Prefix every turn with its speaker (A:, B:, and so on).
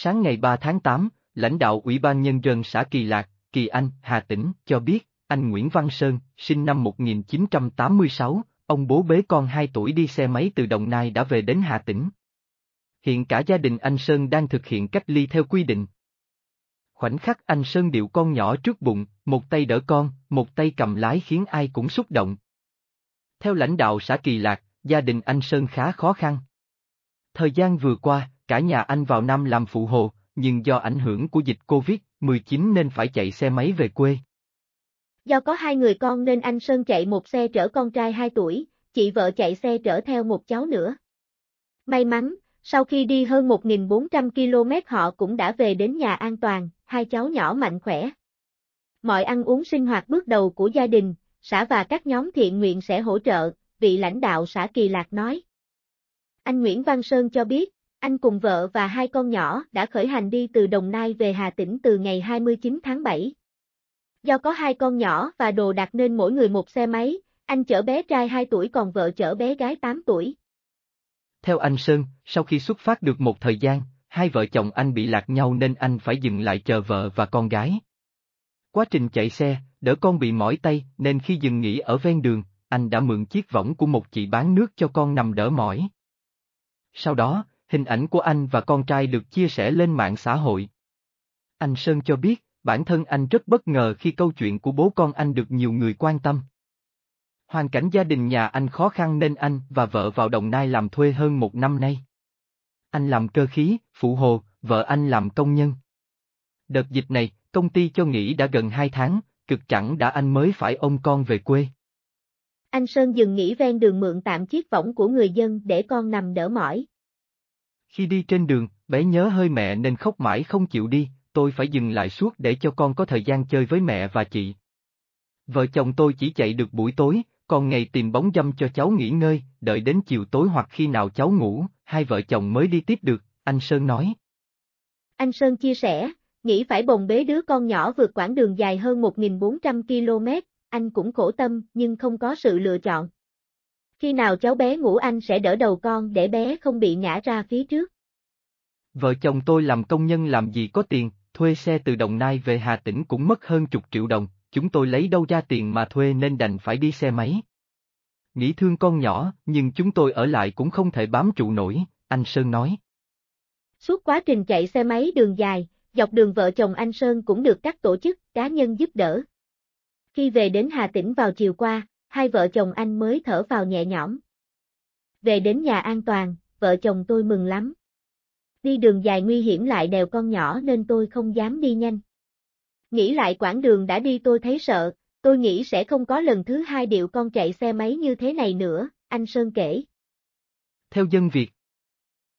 A: Sáng ngày 3 tháng 8, lãnh đạo Ủy ban Nhân dân xã Kỳ Lạc, Kỳ Anh, Hà Tĩnh cho biết, anh Nguyễn Văn Sơn, sinh năm 1986, ông bố bế con 2 tuổi đi xe máy từ Đồng Nai đã về đến Hà Tĩnh. Hiện cả gia đình anh Sơn đang thực hiện cách ly theo quy định. Khoảnh khắc anh Sơn điệu con nhỏ trước bụng, một tay đỡ con, một tay cầm lái khiến ai cũng xúc động. Theo lãnh đạo xã Kỳ Lạc, gia đình anh Sơn khá khó khăn. Thời gian vừa qua, cả nhà anh vào Nam làm phụ hồ, nhưng do ảnh hưởng của dịch Covid-19 nên phải chạy xe máy về quê.
B: Do có hai người con nên anh Sơn chạy một xe chở con trai 2 tuổi, chị vợ chạy xe chở theo một cháu nữa. May mắn, sau khi đi hơn 1.400 km họ cũng đã về đến nhà an toàn, hai cháu nhỏ mạnh khỏe. Mọi ăn uống sinh hoạt bước đầu của gia đình, xã và các nhóm thiện nguyện sẽ hỗ trợ, vị lãnh đạo xã Kỳ Lạc nói. Anh Nguyễn Văn Sơn cho biết, anh cùng vợ và hai con nhỏ đã khởi hành đi từ Đồng Nai về Hà Tĩnh từ ngày 29 tháng 7. Do có hai con nhỏ và đồ đạc nên mỗi người một xe máy, anh chở bé trai 2 tuổi còn vợ chở bé gái 8 tuổi.
A: Theo anh Sơn, sau khi xuất phát được một thời gian, hai vợ chồng anh bị lạc nhau nên anh phải dừng lại chờ vợ và con gái. Quá trình chạy xe, đỡ con bị mỏi tay nên khi dừng nghỉ ở ven đường, anh đã mượn chiếc võng của một chị bán nước cho con nằm đỡ mỏi. Sau đó, hình ảnh của anh và con trai được chia sẻ lên mạng xã hội. Anh Sơn cho biết, bản thân anh rất bất ngờ khi câu chuyện của bố con anh được nhiều người quan tâm. Hoàn cảnh gia đình nhà anh khó khăn nên anh và vợ vào Đồng Nai làm thuê hơn một năm nay. Anh làm cơ khí, phụ hồ, vợ anh làm công nhân. Đợt dịch này, công ty cho nghỉ đã gần hai tháng, cực chẳng đã anh mới phải ôm con về quê.
B: Anh Sơn dừng nghỉ ven đường mượn tạm chiếc võng của người dân để con nằm đỡ mỏi.
A: Khi đi trên đường, bé nhớ hơi mẹ nên khóc mãi không chịu đi, tôi phải dừng lại suốt để cho con có thời gian chơi với mẹ và chị. Vợ chồng tôi chỉ chạy được buổi tối, còn ngày tìm bóng dâm cho cháu nghỉ ngơi, đợi đến chiều tối hoặc khi nào cháu ngủ, hai vợ chồng mới đi tiếp được, anh Sơn nói.
B: Anh Sơn chia sẻ, nghĩ phải bồng bế đứa con nhỏ vượt quãng đường dài hơn 1.400 km, anh cũng khổ tâm nhưng không có sự lựa chọn. Khi nào cháu bé ngủ anh sẽ đỡ đầu con để bé không bị ngã ra phía trước.
A: Vợ chồng tôi làm công nhân làm gì có tiền, thuê xe từ Đồng Nai về Hà Tĩnh cũng mất hơn chục triệu đồng, chúng tôi lấy đâu ra tiền mà thuê nên đành phải đi xe máy. Nghĩ thương con nhỏ, nhưng chúng tôi ở lại cũng không thể bám trụ nổi, anh Sơn nói.
B: Suốt quá trình chạy xe máy đường dài, dọc đường vợ chồng anh Sơn cũng được các tổ chức, cá nhân giúp đỡ. Khi về đến Hà Tĩnh vào chiều qua, hai vợ chồng anh mới thở vào nhẹ nhõm. Về đến nhà an toàn, vợ chồng tôi mừng lắm. Đi đường dài nguy hiểm lại đèo con nhỏ nên tôi không dám đi nhanh. Nghĩ lại quãng đường đã đi tôi thấy sợ, tôi nghĩ sẽ không có lần thứ hai điệu con chạy xe máy như thế này nữa, anh Sơn kể.
A: Theo dân Việt,